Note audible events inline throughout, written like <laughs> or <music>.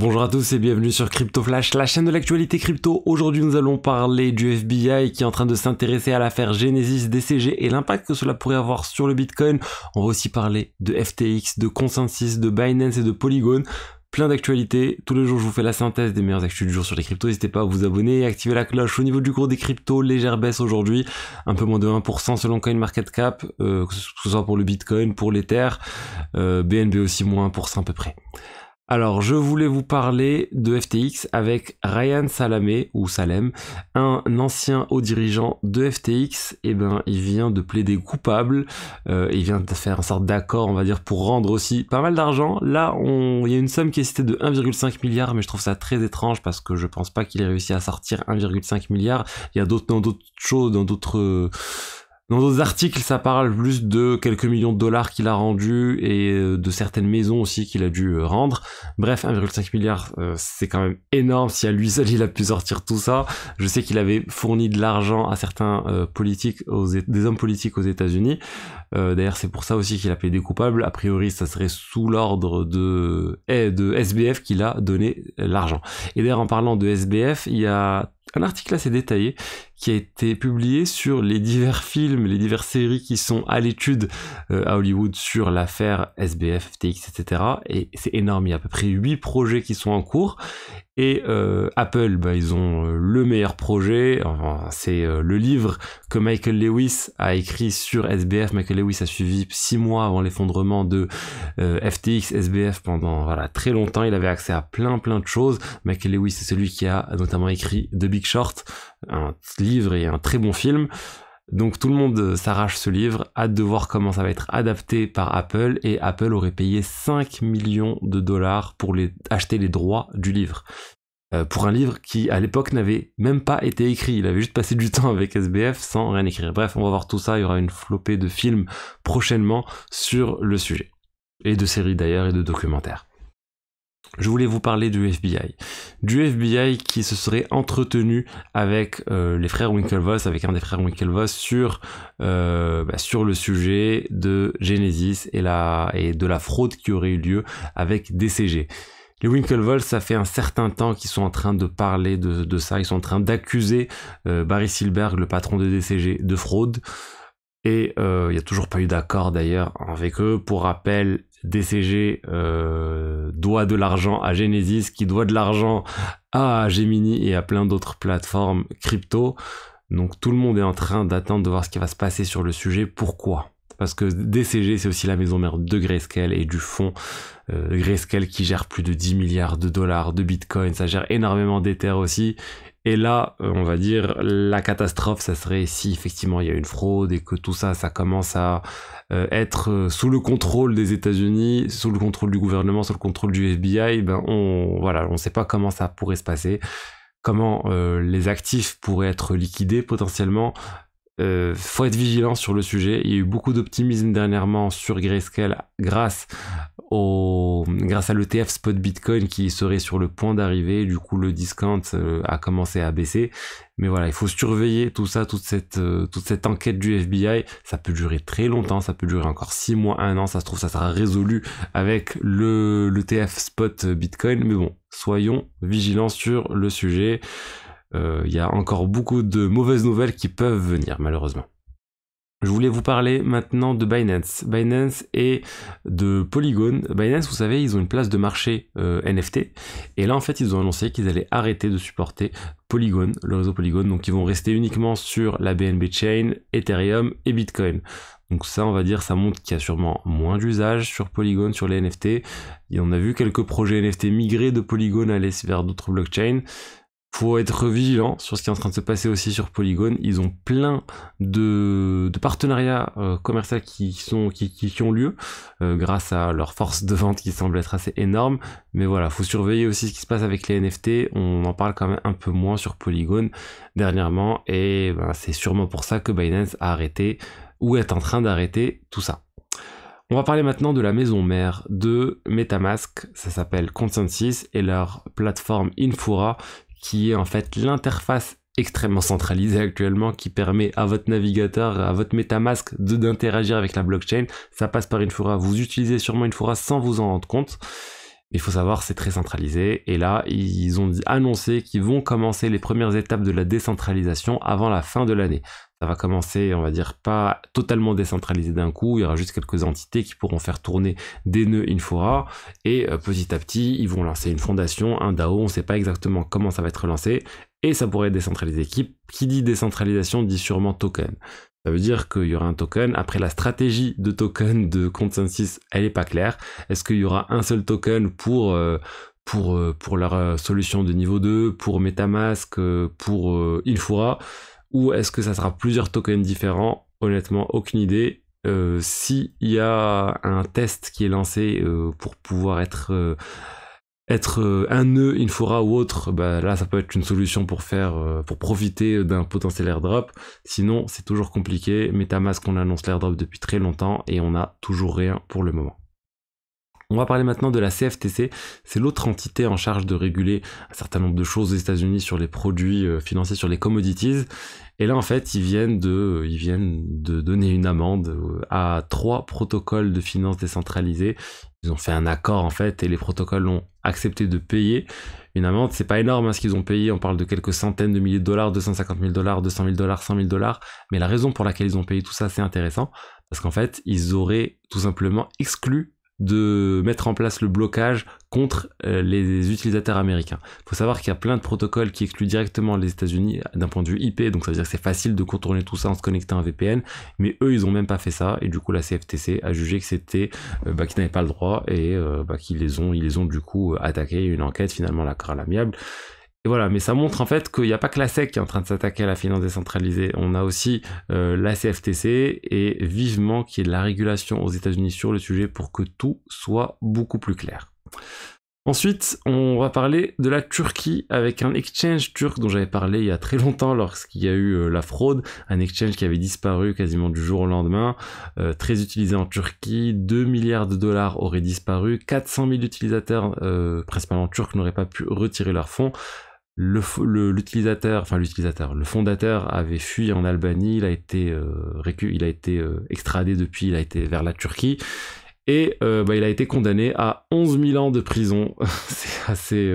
Bonjour à tous et bienvenue sur Crypto Flash, la chaîne de l'actualité crypto. Aujourd'hui, nous allons parler du FBI qui est en train de s'intéresser à l'affaire Genesis DCG et l'impact que cela pourrait avoir sur le Bitcoin. On va aussi parler de FTX, de Consensus, de Binance et de Polygon. Plein d'actualités. Tous les jours, je vous fais la synthèse des meilleures actus du jour sur les cryptos. N'hésitez pas à vous abonner et activer la cloche. Au niveau du cours des cryptos, légère baisse aujourd'hui. Un peu moins de 1% selon CoinMarketCap, euh, que ce soit pour le Bitcoin, pour l'Ether. BNB euh, aussi moins 1% à peu près. Alors, je voulais vous parler de FTX avec Ryan Salamé, ou Salem, un ancien haut dirigeant de FTX. Et eh ben, il vient de plaider coupable. Euh, il vient de faire une sorte d'accord, on va dire, pour rendre aussi pas mal d'argent. Là, on... il y a une somme qui est citée de 1,5 milliard, mais je trouve ça très étrange parce que je pense pas qu'il ait réussi à sortir 1,5 milliard. Il y a d'autres, d'autres choses, dans d'autres dans d'autres articles, ça parle plus de quelques millions de dollars qu'il a rendus et euh, de certaines maisons aussi qu'il a dû euh, rendre. Bref, 1,5 milliard, euh, c'est quand même énorme. Si à lui seul il a pu sortir tout ça, je sais qu'il avait fourni de l'argent à certains politiques, aux, des hommes politiques aux États-Unis. D'ailleurs, c'est pour ça aussi qu'il a payé des coupables. A priori, ça serait sous l'ordre de eh, de SBF qu'il a donné l'argent. Et d'ailleurs, en parlant de SBF, il y a un article assez détaillé qui a été publié sur les divers films, les diverses séries qui sont à l'étude euh, à Hollywood sur l'affaire SBF, FTX, etc. Et c'est énorme, il y a à peu près 8 projets qui sont en cours. Et euh, Apple, bah, ils ont euh, le meilleur projet. c'est euh, le livre que Michael Lewis a écrit sur SBF. Michael Lewis a suivi six mois avant l'effondrement de FTX SBF pendant voilà très longtemps. Il avait accès à plein plein de choses. Michael Lewis, c'est celui qui a notamment écrit The Big Short, un livre et un très bon film. Donc tout le monde euh, s'arrache ce livre, hâte de voir comment ça va être adapté par Apple, et Apple aurait payé 5 millions de dollars pour acheter les droits du livre. Euh, pour un livre qui à l'époque n'avait même pas été écrit, il avait juste passé du <laughs> temps avec SBF sans rien écrire. Bref, on va voir tout ça, il y aura une flopée de films prochainement sur le sujet. Et de séries d'ailleurs et de documentaires je voulais vous parler du FBI. Du FBI qui se serait entretenu avec euh, les frères Winklevoss, avec un des frères Winklevoss sur, euh, bah, sur le sujet de Genesis et, et de la fraude qui aurait eu lieu avec DCG. Les Winklevoss, ça fait un certain temps qu'ils sont en train de parler de, ça, ils sont en train d'accuser euh, Barry Silberg, le patron de DCG, de fraude. Et il n'y a toujours pas eu d'accord d'ailleurs avec eux. Pour rappel, DCG euh, doit de l'argent à Genesis, qui doit de l'argent à Gemini et à plein d'autres plateformes crypto. Donc tout le monde est en train d'attendre de voir ce qui va se passer sur le sujet. Pourquoi Parce que DCG, c'est aussi la maison mère de Grayscale et du fonds euh, Grayscale qui gère plus de 10 milliards de dollars de Bitcoin. Ça gère énormément d'Ether aussi. Et là, euh, on va dire, la catastrophe, ça serait si effectivement il y a une fraude et que tout ça, ça commence à euh, être euh, sous le contrôle des États-Unis, sous le contrôle du gouvernement, sous le contrôle du FBI. Ben on voilà, on ne sait pas comment ça pourrait se passer, comment les actifs pourraient être liquidés potentiellement. Il faut être vigilant sur le sujet. Il y a eu beaucoup d'optimisme dernièrement sur Grayscale grâce grâce à l'ETF spot Bitcoin qui serait sur le point d'arriver. Du coup, le discount euh, a commencé à baisser. Mais voilà, il faut surveiller tout ça, toute cette, euh, toute cette enquête du FBI. Ça peut durer très longtemps, ça peut durer encore 6 mois, 1 an. Ça se trouve, ça sera résolu avec le, l'ETF spot Bitcoin. Mais bon, soyons vigilants sur le sujet. Euh, il y a encore beaucoup de mauvaises nouvelles qui peuvent venir, malheureusement. Je voulais vous parler maintenant de Binance. Binance et de Polygon. Binance, vous savez, ils ont une place de marché euh, NFT. Et là, en fait, ils ont annoncé qu'ils allaient arrêter de supporter Polygon, le réseau Polygon. Donc, ils vont rester uniquement sur la BNB Chain, Ethereum et Bitcoin. Donc ça, on va dire, ça montre qu'il y a sûrement moins d'usage sur Polygon, sur les NFT. Et on a vu quelques projets NFT migrer de Polygon à aller vers d'autres blockchains faut être vigilant sur ce qui est en train de se passer aussi sur Polygon. Ils ont plein de, partenariats euh, commerciaux qui, sont, qui, ont lieu euh, grâce à leur force de vente qui semble être assez énorme. Mais voilà, faut surveiller aussi ce qui se passe avec les NFT. On en parle quand même un peu moins sur Polygon dernièrement et ben, c'est sûrement pour ça que Binance a arrêté ou est en train d'arrêter tout ça. On va parler maintenant de la maison mère de Metamask, ça s'appelle Consensus et leur plateforme Infura qui est en fait l'interface extrêmement centralisée actuellement qui permet à votre navigateur, à votre MetaMask d'interagir avec la blockchain. Ça passe par une Infura. Vous utilisez sûrement une Infura sans vous en rendre compte. Il faut savoir, c'est très centralisé. Et là, ils ont annoncé qu'ils vont commencer les premières étapes de la décentralisation avant la fin de l'année. Ça va commencer, on va dire, pas totalement décentralisé d'un coup. Il y aura juste quelques entités qui pourront faire tourner des nœuds Infora. Et euh, petit à petit, ils vont lancer une fondation, un DAO. On ne sait pas exactement comment ça va être lancé. Et ça pourrait décentraliser. qui dit décentralisation dit sûrement token. Ça veut dire qu'il y aura un token. Après, la stratégie de token de consensus, elle n'est pas claire. Est-ce qu'il y aura un seul token pour, euh, pour, euh, pour solution de niveau 2, pour Metamask, euh, pour Infura Ou est-ce que ça sera plusieurs tokens différents Honnêtement, aucune idée. S'il y a un test qui est lancé pour pouvoir être être euh, un nœud Infora ou autre, bah là ça peut être une solution pour faire euh, pour profiter d'un potentiel airdrop. Sinon, c'est toujours compliqué. MetaMask on annonce l'airdrop depuis très longtemps et on n'a toujours rien pour le moment. On va parler maintenant de la CFTC. C'est l'autre entité en charge de réguler un certain nombre de choses aux États-Unis sur les produits euh, financiers, sur les commodities. Et là, en fait, ils viennent de, ils viennent de donner une amende euh, à trois protocoles de finances décentralisée. Ils ont fait un accord, en fait, et les protocoles ont accepté de payer une amende. C'est pas énorme hein, ce qu'ils ont payé. On parle de quelques centaines de milliers de dollars, 250 000 dollars, 200 000 dollars, 100 000 dollars. Mais la raison pour laquelle ils ont payé tout ça, c'est intéressant. Parce qu'en fait, ils auraient tout simplement exclu de mettre en place le blocage contre euh, les utilisateurs américains. Il faut savoir qu'il y a plein de protocoles qui excluent directement les États-Unis euh, d'un point de vue IP, donc ça veut dire que c'est facile de contourner tout ça en se connectant à un VPN, mais eux ils ont même pas fait ça et du coup la CFTC a jugé que c'était euh, bah, qu'ils n'avaient pas le droit et bah, qu'ils les ont ils les ont du coup attaqué. une enquête finalement la l'amiable. l'amiable. Et voilà, mais ça montre en fait qu'il n'y a pas que la SEC qui est en train de s'attaquer à la finance décentralisée. On a aussi euh, la CFTC et vivement qu'il y ait de la régulation aux États-Unis sur le sujet pour que tout soit beaucoup plus clair. Ensuite, on va parler de la Turquie avec un exchange turc dont j'avais parlé il y a très longtemps lorsqu'il y a eu euh, la fraude, un exchange qui avait disparu quasiment du jour au lendemain, euh, très utilisé en Turquie, 2 milliards de dollars auraient disparu, 400 000 utilisateurs, principalement turcs, n'auraient pas pu retirer leurs fonds l'utilisateur, enfin l'utilisateur, le fondateur avait fui en Albanie, il a été euh, il a été euh, extradé depuis, il a été vers la Turquie et euh, bah, il a été condamné à 11 000 ans de prison. <laughs> C'est assez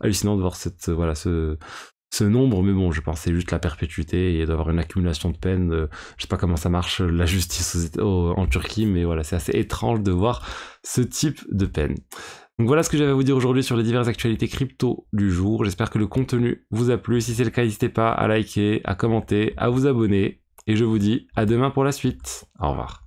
hallucinant de voir cette voilà ce, ce nombre, mais bon, je pense juste la perpétuité et d'avoir une accumulation de peines. Euh, je sais pas comment ça marche euh, la justice en Turquie, mais voilà, c'est assez étrange de voir ce type de peine. Donc voilà ce que j'avais à vous dire aujourd'hui sur les diverses actualités crypto du jour. J'espère que le contenu vous a plu. Si c'est le cas, n'hésitez pas à liker, à commenter, à vous abonner. Et je vous dis à demain pour la suite. Au revoir.